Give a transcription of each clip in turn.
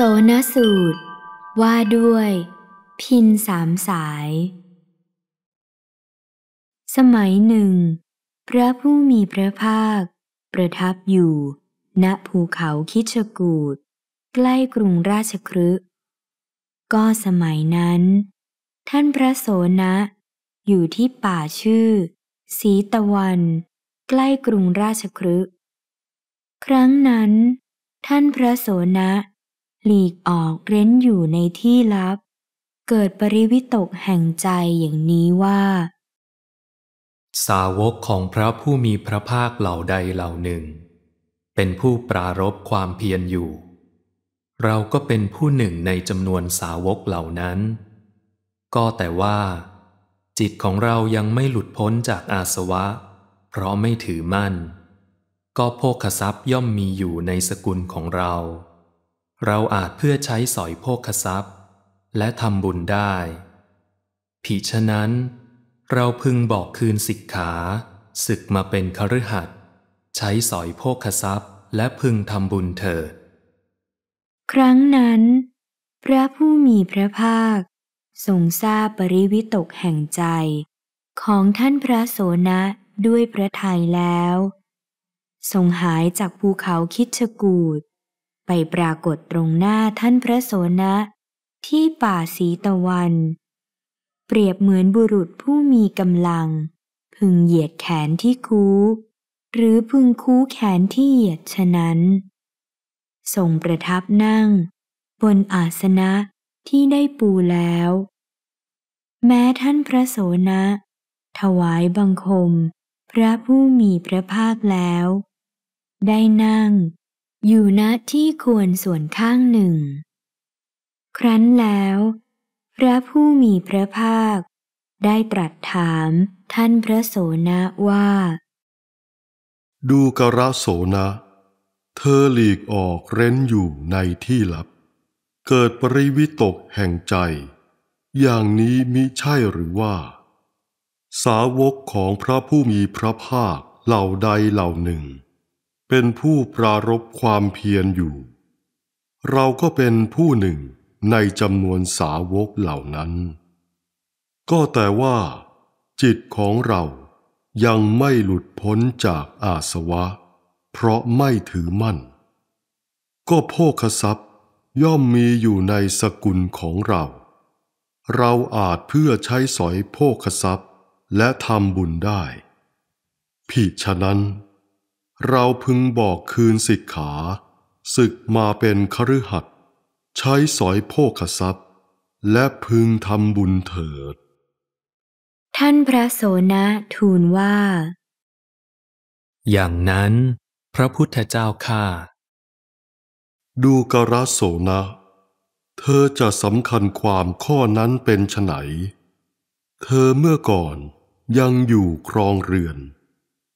โซนสูตรว่าด้วย พินสามสาย สมัยหนึ่ง พระผู้มีพระภาค ประทับอยู่ ณภูเขาคิชกูดใกล้กรุงราชครึก็สมัยนั้น ท่านพระโสนะอยู่ที่ป่าชื่อสีตะวัน ใกล้กรุงราชครึครั้งนั้น ท่านพระโสนะหลีกออกเร้นอยู่ในที่ลับ เกิดปริวิตกแห่งใจอย่างนี้ว่า สาวกของพระผู้มีพระภาคเหล่าใดเหล่าหนึ่ง เป็นผู้ปรารบความเพียรอยู่ เราก็เป็นผู้หนึ่งในจำนวนสาวกเหล่านั้น ก็แต่ว่า จิตของเรายังไม่หลุดพ้นจากอาสวะ เพราะไม่ถือมั่น ก็โภคทรัพย์ย่อมมีอยู่ในสกุลของเราเราอาจเพื่อใช้สอยโภคทรัพย์ และทำบุญได้ ผิฉะนั้น เราพึงบอกคืนสิกขา ศึกมาเป็นคฤหัสถ์ใช้สอยโภคทรัพย์ และพึงทำบุญเถิดครั้งนั้น พระผู้มีพระภาคทรงทราบปริวิตกแห่งใจของท่านพระโสนะด้วยพระทัยแล้วทรงหายจากภูเขาคิดชกูดไปปรากฏตรงหน้าท่านพระโสนะที่ป่าสีตะวัน เปรียบเหมือนบุรุษผู้มีกำลัง พึงเหยียดแขนที่คู้ หรือพึงคู้แขนที่เหยียดฉะนั้นทรงประทับนั่ง บนอาสนะที่ได้ปูแล้ว แม้ท่านพระโสนะถวายบังคม พระผู้มีพระภาคแล้ว ได้นั่งอยู่ณที่ควรส่วนข้างหนึ่ง ครั้นแล้ว พระผู้มีพระภาค ได้ตรัสถามท่านพระโสนะว่า ดูกระโสนะ เธอหลีกออกเร้นอยู่ในที่ลับ เกิดปริวิตกแห่งใจ อย่างนี้มิใช่หรือว่า สาวกของพระผู้มีพระภาคเหล่าใดเหล่าหนึ่งเป็นผู้ปรารบความเพียรอยู่ เราก็เป็นผู้หนึ่งในจำนวนสาวกเหล่านั้น ก็แต่ว่า จิตของเรายังไม่หลุดพ้นจากอาสวะ เพราะไม่ถือมั่น ก็โภคทรัพย์ย่อมมีอยู่ในสกุลของเรา เราอาจเพื่อใช้สอยโภคทรัพย์และทำบุญได้ ผิดฉะนั้นเราพึงบอกคืนสิกขา ศึกมาเป็นคฤหัสถ์ใช้สอยโภคทรัพย์ และพึงทำบุญเถิด ท่านพระโสนะทูลว่า อย่างนั้น พระพุทธเจ้าข้าดูกระโสนะเธอจะสำคัญความข้อนั้นเป็นไฉนเธอเมื่อก่อนยังอยู่ครองเรือน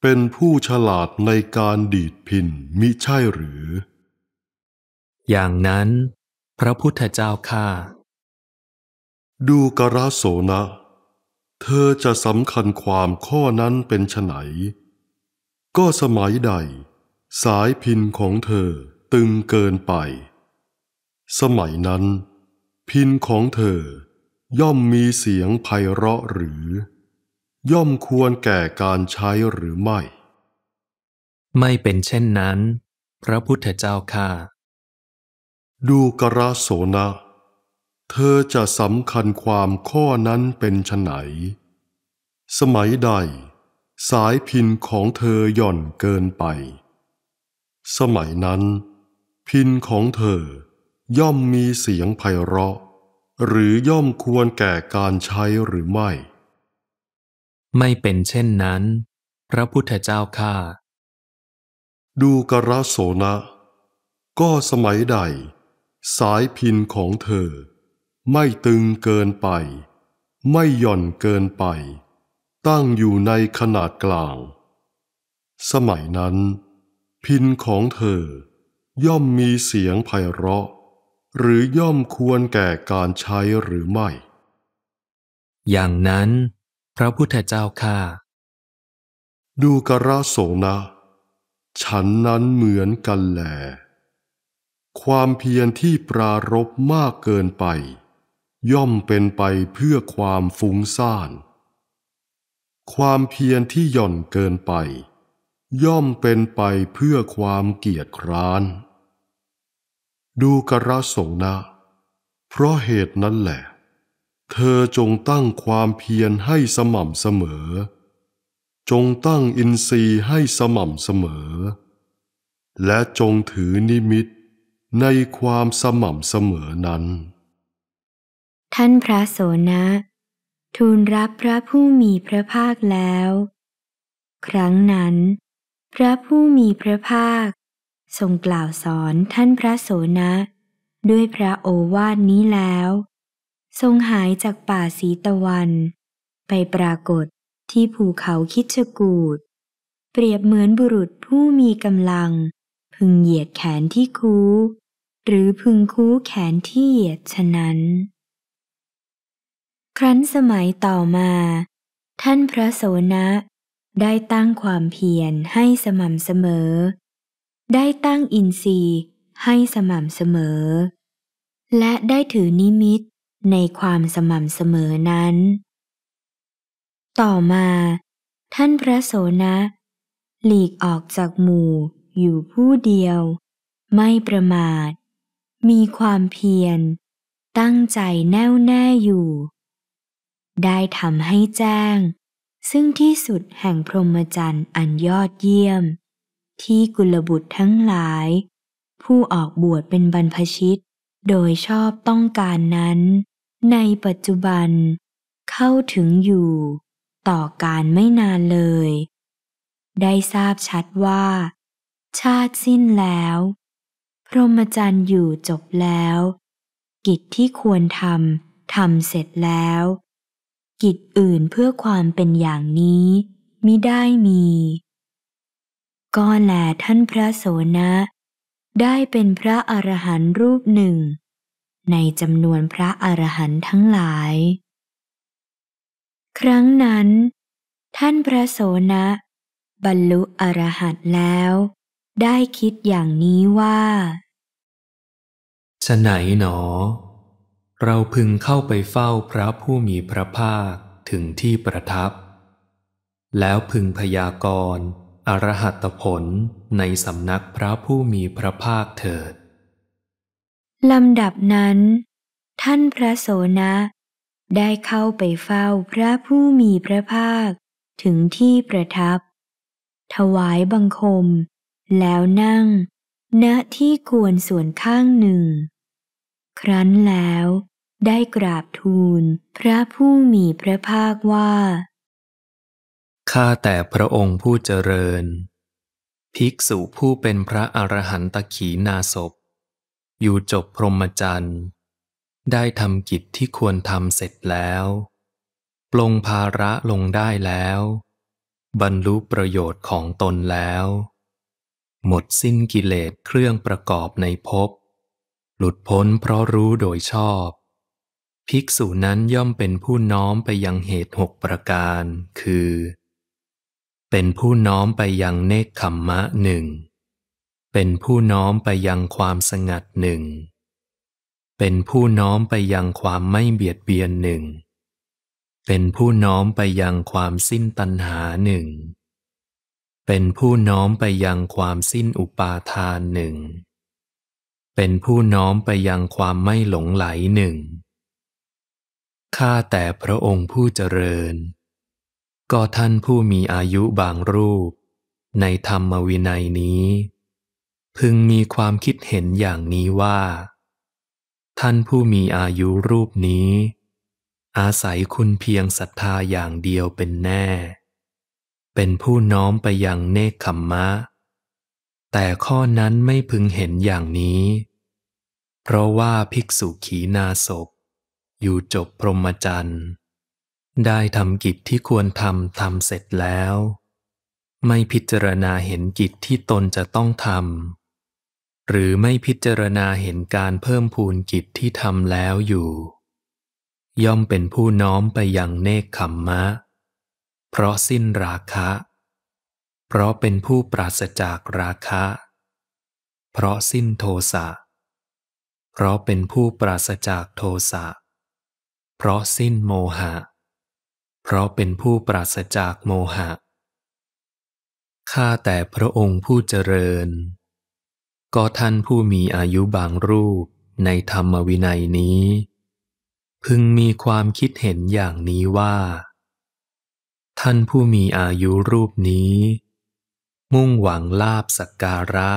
เป็นผู้ฉลาดในการดีดพินมิใช่หรือ อย่างนั้น พระพุทธเจ้าข้าดูกระโสนะ เธอจะสำคัญความข้อนั้นเป็นไนก็สมัยใด สายพินของเธอตึงเกินไป สมัยนั้น พินของเธอย่อมมีเสียงไพเราะหรือย่อมควรแก่การใช้หรือไม่ ไม่เป็นเช่นนั้น พระพุทธเจ้าค่ะดูกระโสนะเธอจะสำคัญความข้อนั้นเป็นไหนสมัยใด สายพินของเธอหย่อนเกินไป สมัยนั้น พินของเธอ ย่อมมีเสียงไพเราะ หรือย่อมควรแก่การใช้หรือไม่ไม่เป็นเช่นนั้น พระพุทธเจ้าข้าดูกระโสนะ ก็สมัยใด สายพินของเธอ ไม่ตึงเกินไป ไม่หย่อนเกินไป ตั้งอยู่ในขนาดกลาง สมัยนั้น พินของเธอ ย่อมมีเสียงไพเราะ หรือย่อมควรแก่การใช้หรือไม่ อย่างนั้นพระพุทธเจ้าค่ะ ดูกระสงนะ ฉันนั้นเหมือนกันแหลความเพียรที่ปรารบมากเกินไป ย่อมเป็นไปเพื่อความฟุ้งซ่าน ความเพียรที่หย่อนเกินไป ย่อมเป็นไปเพื่อความเกียจคร้าน ดูกระสงนะ เพราะเหตุนั้นแหละเธอจงตั้งความเพียรให้สม่ำเสมอ จงตั้งอินทรีย์ให้สม่ำเสมอ และจงถือนิมิตในความสม่ำเสมอนั้น ท่านพระโสนะทูลรับพระผู้มีพระภาคแล้ว ครั้งนั้นพระผู้มีพระภาคทรงกล่าวสอนท่านพระโสนะด้วยพระโอวาทนี้แล้วทรงหายจากป่าสีตะวัน ไปปรากฏที่ภูเขาคิชกูดเปรียบเหมือนบุรุษผู้มีกำลัง พึงเหยียดแขนที่คู้ หรือพึงคู้แขนที่เหยียดฉะนั้น ครั้นสมัยต่อมา ท่านพระโสนะได้ตั้งความเพียรให้สม่ำเสมอ ได้ตั้งอินทรีย์ให้สม่ำเสมอ และได้ถือนิมิตในความสม่ำเสมอนั้น ต่อมา ท่านพระโสนะหลีกออกจากหมู่อยู่ผู้เดียว ไม่ประมาท มีความเพียรตั้งใจแน่วแน่อยู่ ได้ทำให้แจ้ง ซึ่งที่สุดแห่งพรหมจรรย์อันยอดเยี่ยม ที่กุลบุตรทั้งหลาย ผู้ออกบวชเป็นบรรพชิตโดยชอบต้องการนั้นในปัจจุบันเข้าถึงอยู่ต่อการไม่นานเลย ได้ทราบชัดว่า ชาติสิ้นแล้ว พรหมจรรย์อยู่จบแล้ว กิจที่ควรทำทำเสร็จแล้ว กิจอื่นเพื่อความเป็นอย่างนี้มิได้มี ก็แลท่านพระโสนะได้เป็นพระอรหันต์รูปหนึ่งในจำนวนพระอรหันต์ทั้งหลาย ครั้งนั้น ท่านพระโสนะบรรลุอรหัตแล้ว ได้คิดอย่างนี้ว่าฉไหนหนอ เราพึงเข้าไปเฝ้าพระผู้มีพระภาคถึงที่ประทับ แล้วพึงพยากรณ์อรหัตผลในสำนักพระผู้มีพระภาคเถิดลำดับนั้น ท่านพระโสนะได้เข้าไปเฝ้าพระผู้มีพระภาคถึงที่ประทับ ถวายบังคม แล้วนั่งณที่ควรส่วนข้างหนึ่ง ครั้นแล้ว ได้กราบทูลพระผู้มีพระภาคว่า ข้าแต่พระองค์ผู้เจริญ ภิกษุผู้เป็นพระอรหันตขีนาศพอยู่จบพรหมจรรย์ได้ทำกิจที่ควรทำเสร็จแล้ว ปลงภาระลงได้แล้ว บรรลุประโยชน์ของตนแล้ว หมดสิ้นกิเลสเครื่องประกอบในภพหลุดพ้นเพราะรู้โดยชอบ ภิกษุนั้นย่อมเป็นผู้น้อมไปยังเหตุหกประการคือ เป็นผู้น้อมไปยังเนคขมมะหนึ่งเป็นผู้น้อมไปยังความสงัดหนึ่ง เป็นผู้น้อมไปยังความไม่เบียดเบียนหนึ่ง เป็นผู้น้อมไปยังความสิ้นตัณหาหนึ่ง เป็นผู้น้อมไปยังความสิ้นอุปาทานหนึ่ง เป็นผู้น้อมไปยังความไม่หลงไหลหนึ่งข้าแต่พระองค์ผู้เจริญ ก็ท่านผู้มีอายุบางรูปในธรรมวินัยนี้พึงมีความคิดเห็นอย่างนี้ว่า ท่านผู้มีอายุรูปนี้ อาศัยคุณเพียงศรัทธาอย่างเดียวเป็นแน่ เป็นผู้น้อมไปยังเนคขมมะ แต่ข้อนั้นไม่พึงเห็นอย่างนี้ เพราะว่าภิกษุขีนาศกอยู่จบพรหมจรรย์ ได้ทำกิจที่ควรทำทำเสร็จแล้ว ไม่พิจารณาเห็นกิจที่ตนจะต้องทำหรือไม่พิจารณาเห็นการเพิ่มพูนกิจที่ทำแล้วอยู่ ย่อมเป็นผู้น้อมไปยังเนคขมมะ เพราะสิ้นราคะ เพราะเป็นผู้ปราศจากราคะ เพราะสิ้นโทสะเพราะเป็นผู้ปราศจากโทสะเพราะสิ้นโมหะ เพราะเป็นผู้ปราศจากโมหะข้าแต่พระองค์ผู้เจริญก็ท่านผู้มีอายุบางรูปในธรรมวินัยนี้ พึงมีความคิดเห็นอย่างนี้ว่า ท่านผู้มีอายุรูปนี้ มุ่งหวังลาบสักการะ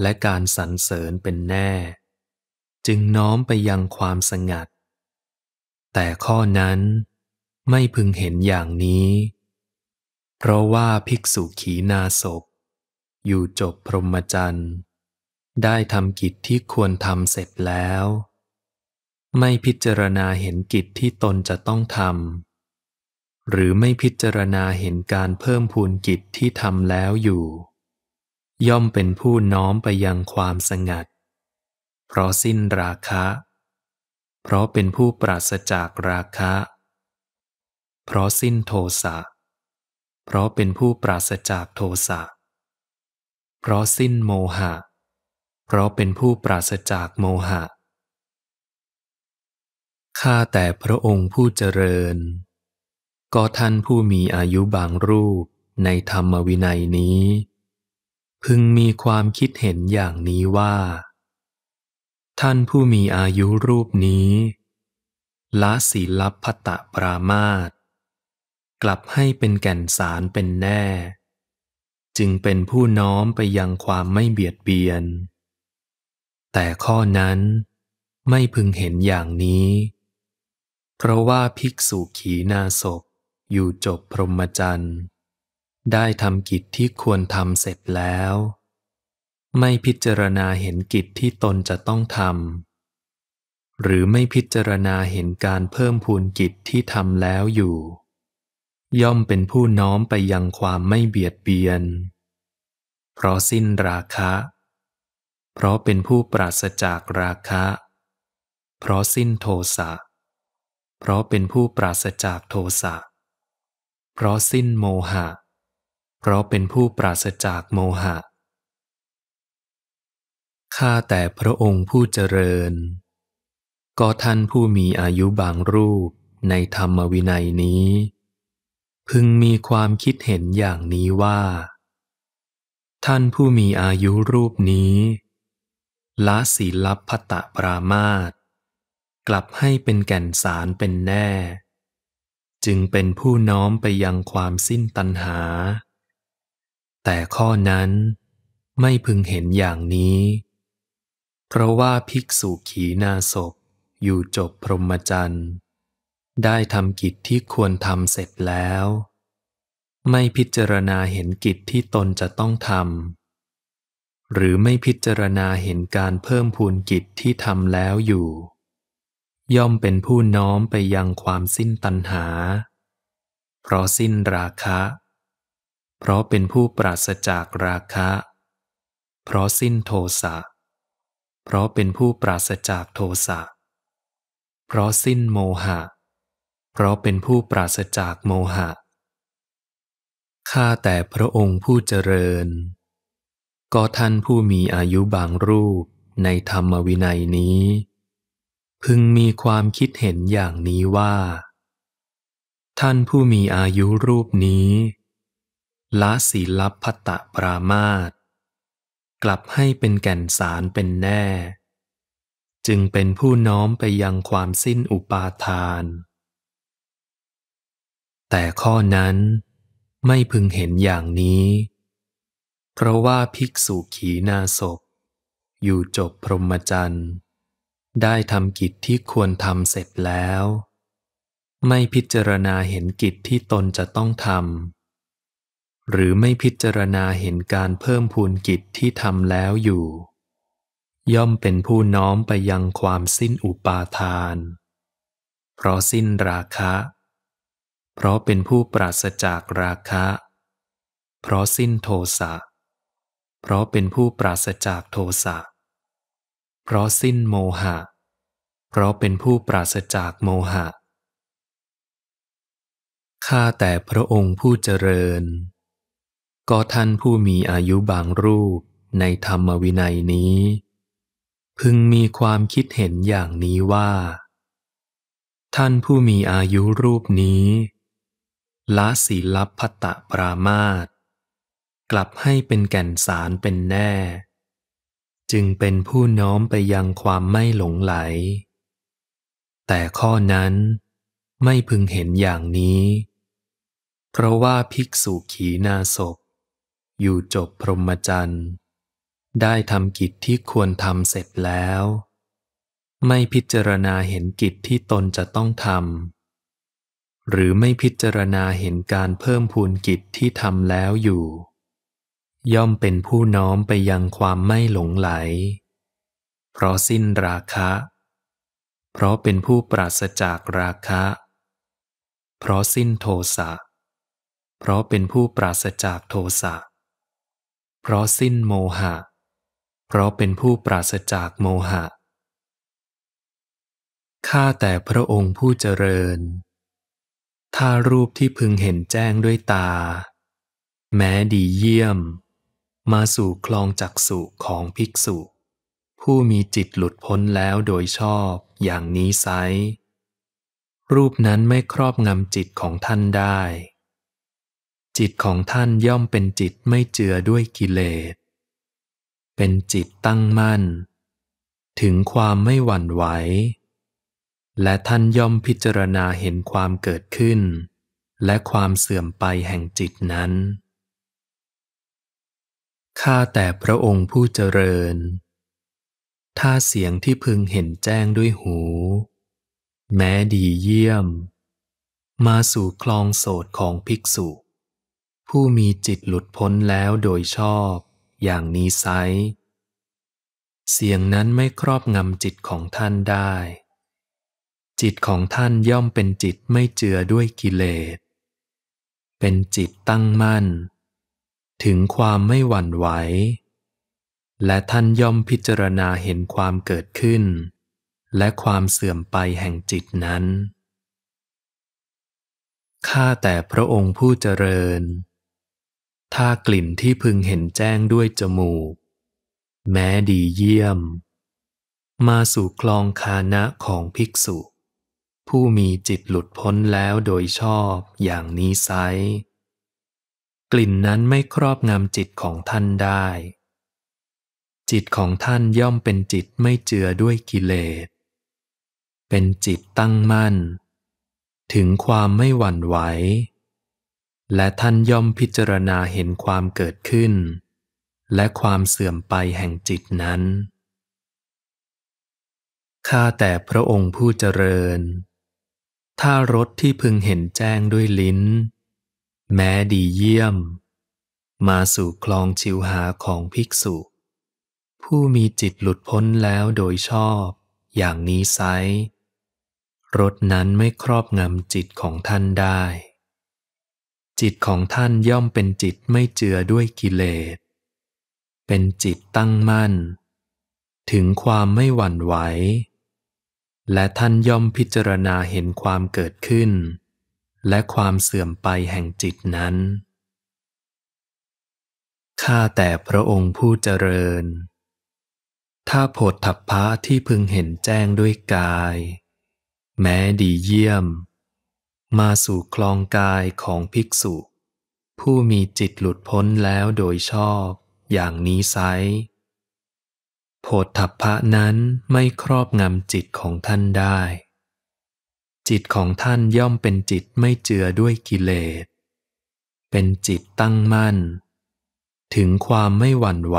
และการสรรเสริญเป็นแน่ จึงน้อมไปยังความสงัด แต่ข้อนั้นไม่พึงเห็นอย่างนี้ เพราะว่าภิกษุขีนาศพอยู่จบพรหมจรรย์ได้ทำกิจที่ควรทำเสร็จแล้ว ไม่พิจารณาเห็นกิจที่ตนจะต้องทำหรือไม่พิจารณาเห็นการเพิ่มพูนกิจที่ทำแล้วอยู่ ย่อมเป็นผู้น้อมไปยังความสงัด เพราะสิ้นราคะ เพราะเป็นผู้ปราศจากราคะ เพราะสิ้นโทสะเพราะเป็นผู้ปราศจากโทสะเพราะสิ้นโมหะเเพราะเป็นผู้ปราศจากโมหะ ข้าแต่พระองค์ผู้เจริญ ก็ท่านผู้มีอายุบางรูปในธรรมวินัยนี้ พึงมีความคิดเห็นอย่างนี้ว่า ท่านผู้มีอายุรูปนี้ละศีลพัตะปรามาตกลับให้เป็นแก่นสารเป็นแน่ จึงเป็นผู้น้อมไปยังความไม่เบียดเบียนแต่ข้อนั้นไม่พึงเห็นอย่างนี้ เพราะว่าภิกษุขีนาศพอยู่จบพรหมจรรย์ได้ทำกิจที่ควรทำเสร็จแล้ว ไม่พิจารณาเห็นกิจที่ตนจะต้องทำหรือไม่พิจารณาเห็นการเพิ่มพูนกิจที่ทำแล้วอยู่ ย่อมเป็นผู้น้อมไปยังความไม่เบียดเบียน เพราะสิ้นราคะเพราะเป็นผู้ปราศจากราคะ เพราะสิ้นโทสะ เพราะเป็นผู้ปราศจากโทสะ เพราะสิ้นโมหะ เพราะเป็นผู้ปราศจากโมหะ ข้าแต่พระองค์ผู้เจริญ ก็ท่านผู้มีอายุบางรูปในธรรมวินัยนี้ พึงมีความคิดเห็นอย่างนี้ว่า ท่านผู้มีอายุรูปนี้ละศีลับพตปรามาตกลับให้เป็นแก่นสารเป็นแน่ จึงเป็นผู้น้อมไปยังความสิ้นตัณหา แต่ข้อนั้นไม่พึงเห็นอย่างนี้ เพราะว่าภิกษุขีนาศพอยู่จบพรหมจรรย์ ได้ทำกิจที่ควรทำเสร็จแล้ว ไม่พิจารณาเห็นกิจที่ตนจะต้องทำหรือไม่พิจารณาเห็นการเพิ่มพูนกิจที่ทำแล้วอยู่ ย่อมเป็นผู้น้อมไปยังความสิ้นตัณหา เพราะสิ้นราคะ เพราะเป็นผู้ปราศจากราคะ เพราะสิ้นโทสะ เพราะเป็นผู้ปราศจากโทสะ เพราะสิ้นโมหะ เพราะเป็นผู้ปราศจากโมหะ ข้าแต่พระองค์ผู้เจริญก็ท่านผู้มีอายุบางรูปในธรรมวินัยนี้ พึงมีความคิดเห็นอย่างนี้ว่า ท่านผู้มีอายุรูปนี้ละศีลพัตตปรามาตกลับให้เป็นแก่นสารเป็นแน่ จึงเป็นผู้น้อมไปยังความสิ้นอุปาทาน แต่ข้อนั้นไม่พึงเห็นอย่างนี้เพราะว่าภิกษุขีนาศพอยู่จบพรหมจรรย์ได้ทำกิจที่ควรทำเสร็จแล้ว ไม่พิจารณาเห็นกิจที่ตนจะต้องทำหรือไม่พิจารณาเห็นการเพิ่มพูนกิจที่ทำแล้วอยู่ ย่อมเป็นผู้น้อมไปยังความสิ้นอุปาทาน เพราะสิ้นราคะ เพราะเป็นผู้ปราศจากราคะ เพราะสิ้นโทสะเเพราะเป็นผู้ปราศจากโทสะ เพราะสิ้นโมหะ เพราะเป็นผู้ปราศจากโมหะ ข้าแต่พระองค์ผู้เจริญ ก็ท่านผู้มีอายุบางรูปในธรรมวินัยนี้ พึงมีความคิดเห็นอย่างนี้ว่า ท่านผู้มีอายุรูปนี้ละศีลพัตตปรามาตกลับให้เป็นแก่นสารเป็นแน่ จึงเป็นผู้น้อมไปยังความไม่หลงไหล แต่ข้อนั้นไม่พึงเห็นอย่างนี้ เพราะว่าภิกษุขีนาศกอยู่จบพรหมจรรย์ ได้ทำกิจที่ควรทำเสร็จแล้ว ไม่พิจารณาเห็นกิจที่ตนจะต้องทำหรือไม่พิจารณาเห็นการเพิ่มพูนกิจที่ทำแล้วอยู่ย่อมเป็นผู้น้อมไปยังความไม่หลงไหล เพราะสิ้นราคะ เพราะเป็นผู้ปราศจากราคะ เพราะสิ้นโทสะ เพราะเป็นผู้ปราศจากโทสะ เพราะสิ้นโมหะ เพราะเป็นผู้ปราศจากโมหะ ข้าแต่พระองค์ผู้เจริญถ้ารูปที่พึงเห็นแจ้งด้วยตา แม้ดีเยี่ยมมาสู่คลองจักสุของภิกษุ ผู้มีจิตหลุดพ้นแล้วโดยชอบอย่างนี้ไซ รูปนั้นไม่ครอบงำจิตของท่านได้ จิตของท่านย่อมเป็นจิตไม่เจือด้วยกิเลสเป็นจิตตั้งมั่น ถึงความไม่หวั่นไหว และท่านย่อมพิจารณาเห็นความเกิดขึ้น และความเสื่อมไปแห่งจิตนั้นข้าแต่พระองค์ผู้เจริญ ถ้าเสียงที่พึงเห็นแจ้งด้วยหู แม้ดีเยี่ยม มาสู่คลองโสดของภิกษุ ผู้มีจิตหลุดพ้นแล้วโดยชอบอย่างนี้ไซ เสียงนั้นไม่ครอบงำจิตของท่านได้ จิตของท่านย่อมเป็นจิตไม่เจือด้วยกิเลสเป็นจิตตั้งมั่นถึงความไม่หวั่นไหว และท่านย่อมพิจารณาเห็นความเกิดขึ้น และความเสื่อมไปแห่งจิตนั้น ข้าแต่พระองค์ผู้เจริญ ถ้ากลิ่นที่พึงเห็นแจ้งด้วยจมูก แม้ดีเยี่ยม มาสู่คลองคานะของภิกษุ ผู้มีจิตหลุดพ้นแล้วโดยชอบอย่างนี้ไซกลิ่นนั้นไม่ครอบงำจิตของท่านได้ จิตของท่านย่อมเป็นจิตไม่เจือด้วยกิเลส เป็นจิตตั้งมั่น ถึงความไม่หวั่นไหว และท่านย่อมพิจารณาเห็นความเกิดขึ้น และความเสื่อมไปแห่งจิตนั้น ข้าแต่พระองค์ผู้เจริญ ถ้ารสที่พึงเห็นแจ้งด้วยลิ้นแม้ดีเยี่ยม มาสู่คลองชิวหาของภิกษุ ผู้มีจิตหลุดพ้นแล้วโดยชอบอย่างนี้ไซ รถนั้นไม่ครอบงำจิตของท่านได้ จิตของท่านย่อมเป็นจิตไม่เจือด้วยกิเลสเป็นจิตตั้งมั่น ถึงความไม่หวั่นไหว และท่านย่อมพิจารณาเห็นความเกิดขึ้นและความเสื่อมไปแห่งจิตนั้น ข้าแต่พระองค์ผู้เจริญ ถ้าโผฏฐัพพะที่พึงเห็นแจ้งด้วยกาย แม้ดีเยี่ยม มาสู่คลองกายของภิกษุ ผู้มีจิตหลุดพ้นแล้วโดยชอบ อย่างนี้ไซโผฏฐัพพะนั้นไม่ครอบงำจิตของท่านได้จิตของท่านย่อมเป็นจิตไม่เจือด้วยกิเลส เป็นจิตตั้งมั่น ถึงความไม่หวั่นไหว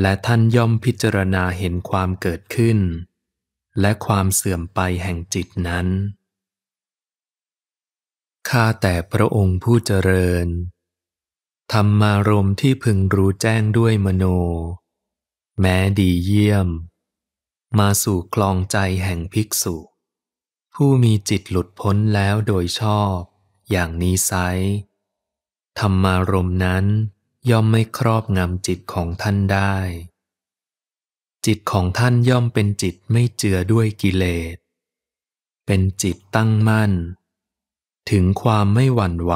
และท่านย่อมพิจารณาเห็นความเกิดขึ้น และความเสื่อมไปแห่งจิตนั้น ข้าแต่พระองค์ผู้เจริญธรรมารมที่พึงรู้แจ้งด้วยมโน แม้ดีเยี่ยม มาสู่คลองใจแห่งภิกษุผู้มีจิตหลุดพ้นแล้วโดยชอบอย่างนี้ไซธรรมารมนั้นย่อมไม่ครอบงำจิตของท่านได้ จิตของท่านย่อมเป็นจิตไม่เจือด้วยกิเลส เป็นจิตตั้งมั่น ถึงความไม่หวั่นไหว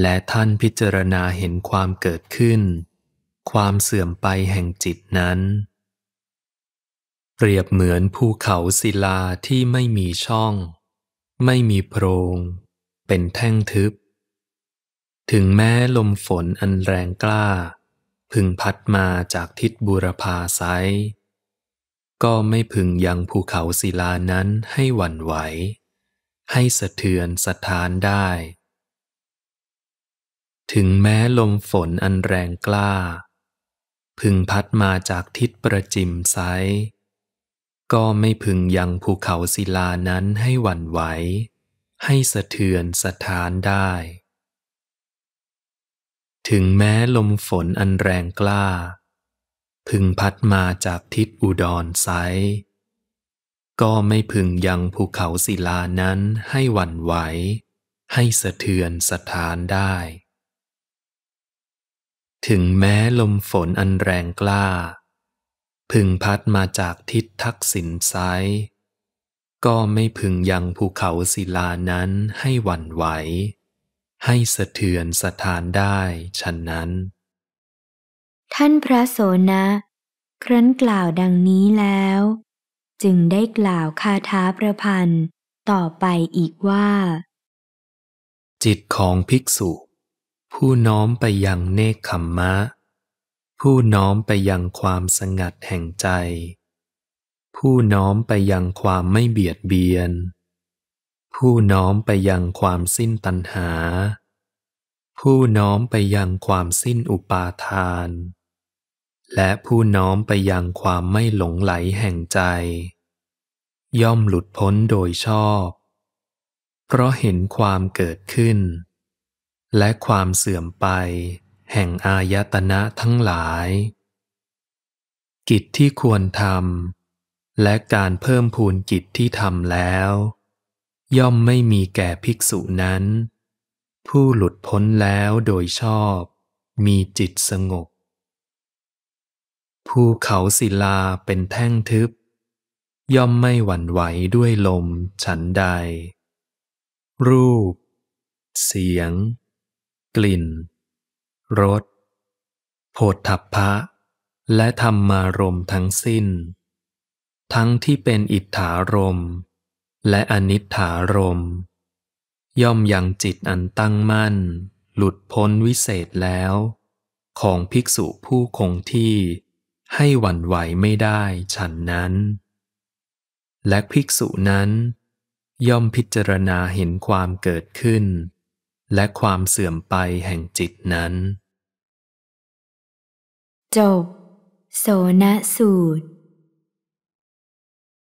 และท่านพิจารณาเห็นความเกิดขึ้น ความเสื่อมไปแห่งจิตนั้นเปรียบเหมือนภูเขาศิลาที่ไม่มีช่อง ไม่มีโพรง เป็นแท่งทึบ ถึงแม้ลมฝนอันแรงกล้า พึงพัดมาจากทิศบุรพาไซก็ไม่พึงยังภูเขาศิลานั้นให้หวั่นไหว ให้สะเทือนสะทานได้ ถึงแม้ลมฝนอันแรงกล้า พึงพัดมาจากทิศประจิมไซก็ไม่พึงยังภูเขาศิลานั้นให้หวั่นไหว ให้สะเทือนสะท้านได้ ถึงแม้ลมฝนอันแรงกล้า พึงพัดมาจากทิศอุดรไซ ก็ไม่พึงยังภูเขาศิลานั้นให้หวั่นไหวให้สะเทือนสะท้านได้ ถึงแม้ลมฝนอันแรงกล้าพึงพัดมาจากทิศทักษิณซ้าย ก็ไม่พึงยังภูเขาศิลานั้นให้หวั่นไหว ให้สะเทือนสถานได้ฉะนั้น ท่านพระโสนะครั้นกล่าวดังนี้แล้ว จึงได้กล่าวคาถาประพันธ์ต่อไปอีกว่า จิตของภิกษุ ผู้น้อมไปยังเนคขมมะผู้น้อมไปยังความสงัดแห่งใจ ผู้น้อมไปยังความไม่เบียดเบียน ผู้น้อมไปยังความสิ้นตัณหา ผู้น้อมไปยังความสิ้นอุปาทาน และผู้น้อมไปยังความไม่หลงไหลแห่งใจ ย่อมหลุดพ้นโดยชอบ เพราะเห็นความเกิดขึ้น และความเสื่อมไปแห่งอายตนะทั้งหลาย กิจที่ควรทำและการเพิ่มพูนกิจที่ทำแล้ว ย่อมไม่มีแก่ภิกษุนั้น ผู้หลุดพ้นแล้วโดยชอบมีจิตสงบภูเขาศิลาเป็นแท่งทึบ ย่อมไม่หวั่นไหวด้วยลมฉันใด รูป เสียง กลิ่นรสโผฏฐัพพะและธรรมารมทั้งสิ้น ทั้งที่เป็นอิทธารมและอนิถารมย่อมยังจิตอันตั้งมั่น หลุดพ้นวิเศษแล้ว ของภิกษุผู้คงที่ให้หวั่นไหวไม่ได้ฉันนั้น และภิกษุนั้น ย่อมพิจารณาเห็นความเกิดขึ้นและความเสื่อมไปแห่งจิตนั้นจบโสนสูตร